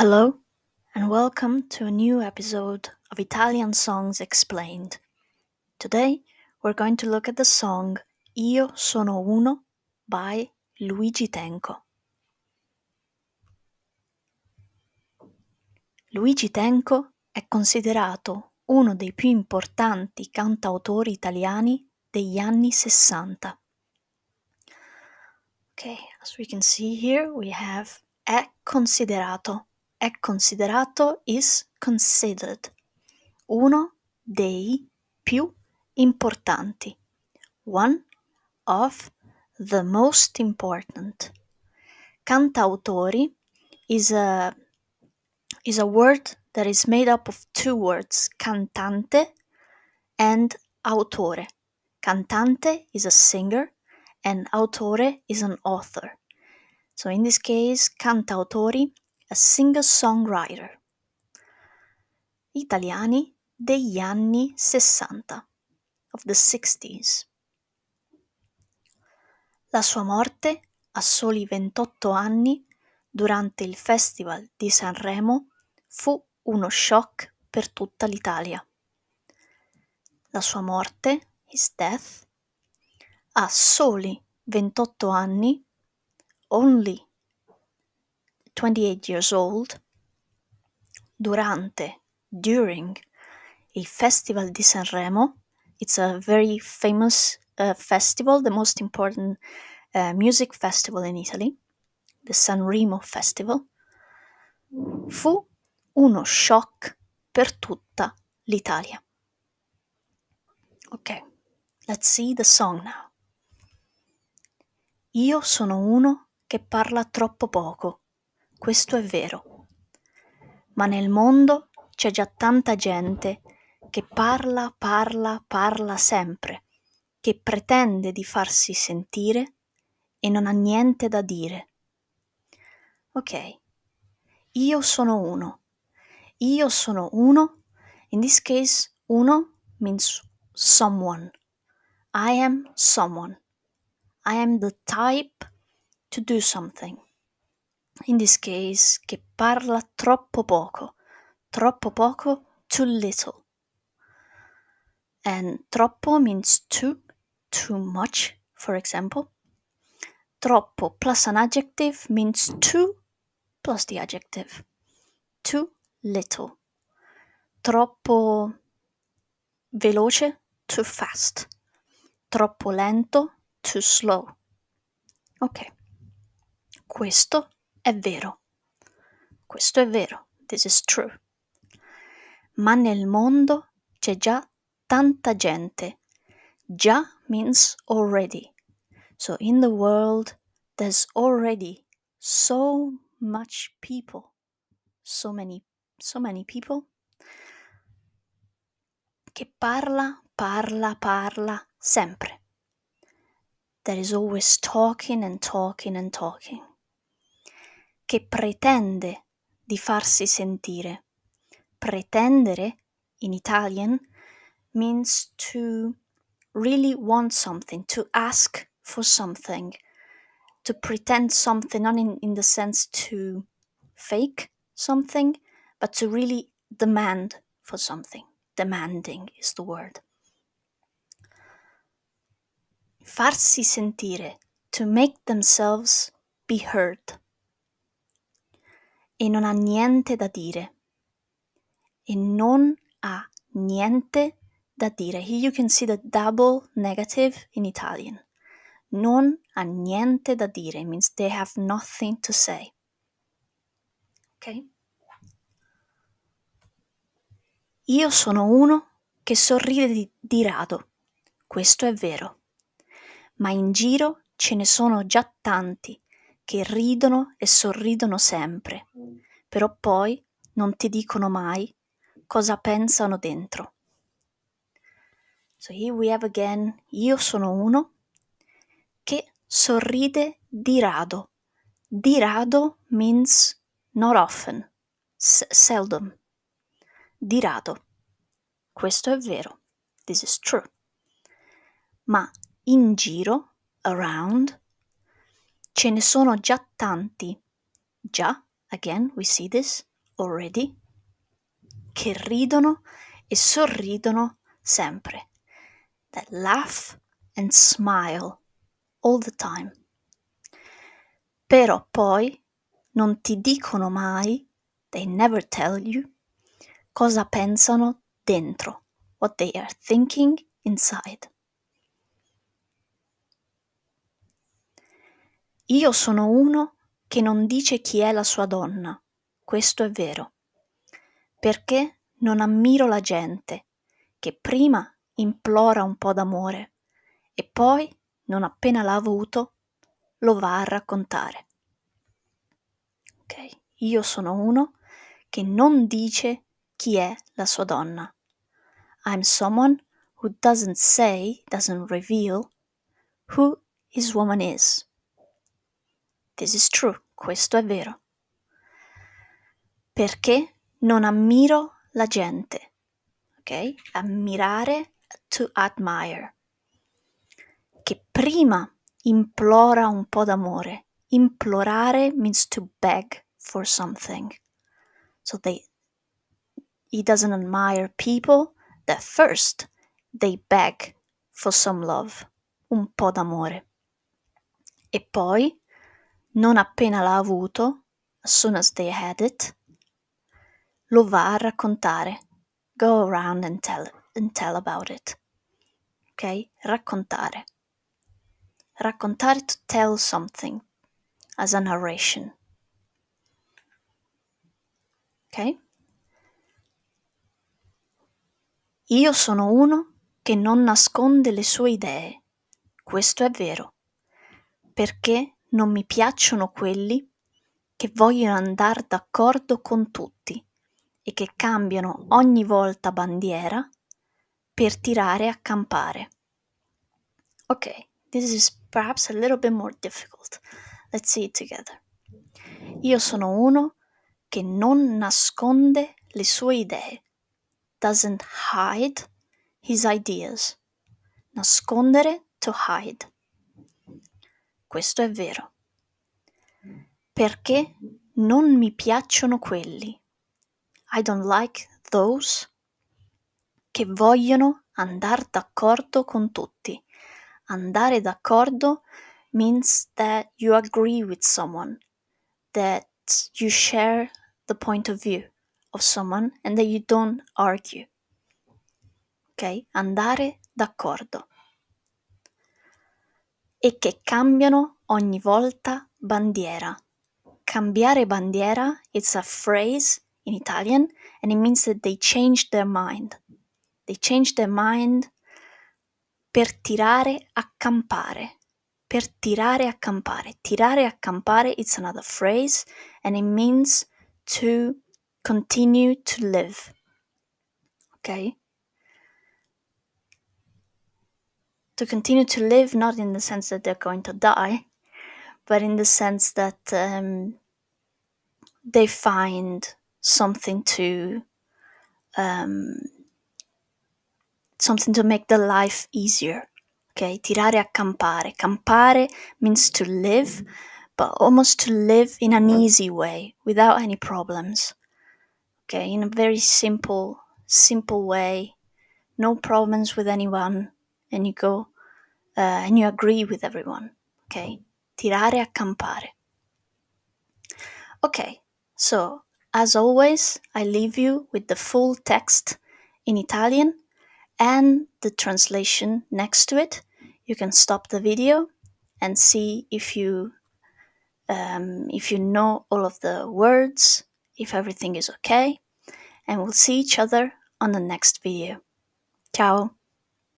Hello, and welcome to a new episode of Italian Songs Explained. Today, we're going to look at the song Io sono uno by Luigi Tenco. Luigi Tenco è considerato uno dei più importanti cantautori italiani degli anni 60. Okay, as we can see here, we have è considerato è considerato is considered uno dei più importanti, one of the most important. Cantautori is a, is a word that is made up of two words, cantante and autore. Cantante is a singer and autore is an author. So in this case, cantautori a singer-songwriter. Italiani degli anni 60, of the 60s. La sua morte, a soli 28 anni, durante il Festival di Sanremo, fu uno shock per tutta l'Italia. La sua morte, his death, a soli 28 anni, only 28 years old, durante, during, il Festival di Sanremo. It's a very famous uh, festival, the most important uh, music festival in Italy, the Sanremo Festival. Fu uno shock per tutta l'Italia. Ok, let's see the song now. Io sono uno che parla troppo poco questo è vero. Ma nel mondo c'è già tanta gente che parla, parla, parla sempre, che pretende di farsi sentire e non ha niente da dire. Ok, io sono uno. Io sono uno. In this case, uno means someone. I am someone. I am the type to do something in this case, che parla troppo poco, troppo poco, too little. And troppo means too, too much, for example. Troppo plus an adjective means too plus the adjective. Too little. Troppo veloce, too fast. Troppo lento, too slow. Ok. Questo è vero. Questo è vero. This is true. Ma nel mondo c'è già tanta gente. Già means already. So in the world there's already so much people. So many so many people che parla, parla, parla sempre. There is always talking and talking and talking. che pretende di farsi sentire. Pretendere, in Italian, means to really want something, to ask for something, to pretend something, not in, in the sense to fake something, but to really demand for something. Demanding is the word. Farsi sentire, to make themselves be heard. e non ha niente da dire. E non ha niente da dire. Here you can see the double negative in Italian. Non ha niente da dire means they have nothing to say. Ok? Io sono uno che sorride di, di rado. Questo è vero. Ma in giro ce ne sono già tanti che ridono e sorridono sempre però poi non ti dicono mai cosa pensano dentro. So here we have again io sono uno che sorride di rado. Di rado means not often, seldom. Di rado. Questo è vero. This is true. Ma in giro, around, ce ne sono già tanti. Già again we see this already, che ridono e sorridono sempre, that laugh and smile all the time. Però poi non ti dicono mai, they never tell you, cosa pensano dentro, what they are thinking inside. Io sono uno che non dice chi è la sua donna, questo è vero, perché non ammiro la gente che prima implora un po' d'amore e poi, non appena l'ha avuto, lo va a raccontare. Ok, io sono uno che non dice chi è la sua donna. I'm someone who doesn't say, doesn't reveal who his woman is. This is true, questo è vero. Perché non ammiro la gente. Ok? Ammirare, to admire. Che prima implora un po' d'amore. Implorare means to beg for something. So they he doesn't admire people that first they beg for some love, un po' d'amore. E poi non appena l'ha avuto, as soon as they had it, lo va a raccontare. Go around and tell, and tell about it. Ok? Raccontare. Raccontare to tell something as a narration. Ok? Io sono uno che non nasconde le sue idee. Questo è vero, perché non mi piacciono quelli che vogliono andare d'accordo con tutti e che cambiano ogni volta bandiera per tirare a campare. Ok, this is perhaps a little bit more difficult. Let's see it together. Io sono uno che non nasconde le sue idee. Doesn't hide his ideas. Nascondere to hide questo è vero. Perché non mi piacciono quelli. I don't like those che vogliono andare d'accordo con tutti. Andare d'accordo means that you agree with someone, that you share the point of view of someone and that you don't argue. Ok? Andare d'accordo e che cambiano ogni volta bandiera. Cambiare bandiera is a phrase in Italian and it means that they change their mind. They change their mind per tirare a campare. Per tirare a campare. Tirare a campare is another phrase and it means to continue to live. Ok? to continue to live, not in the sense that they're going to die, but in the sense that um, they find something to um, something to make the life easier. Okay, tirare a campare. Campare means to live, but almost to live in an easy way without any problems. Okay, in a very simple, simple way, no problems with anyone, and you go uh, and you agree with everyone. Okay, tirare a campare. Okay, so as always, I leave you with the full text in Italian and the translation next to it. You can stop the video and see if you um, if you know all of the words, if everything is okay, and we'll see each other on the next video. Ciao!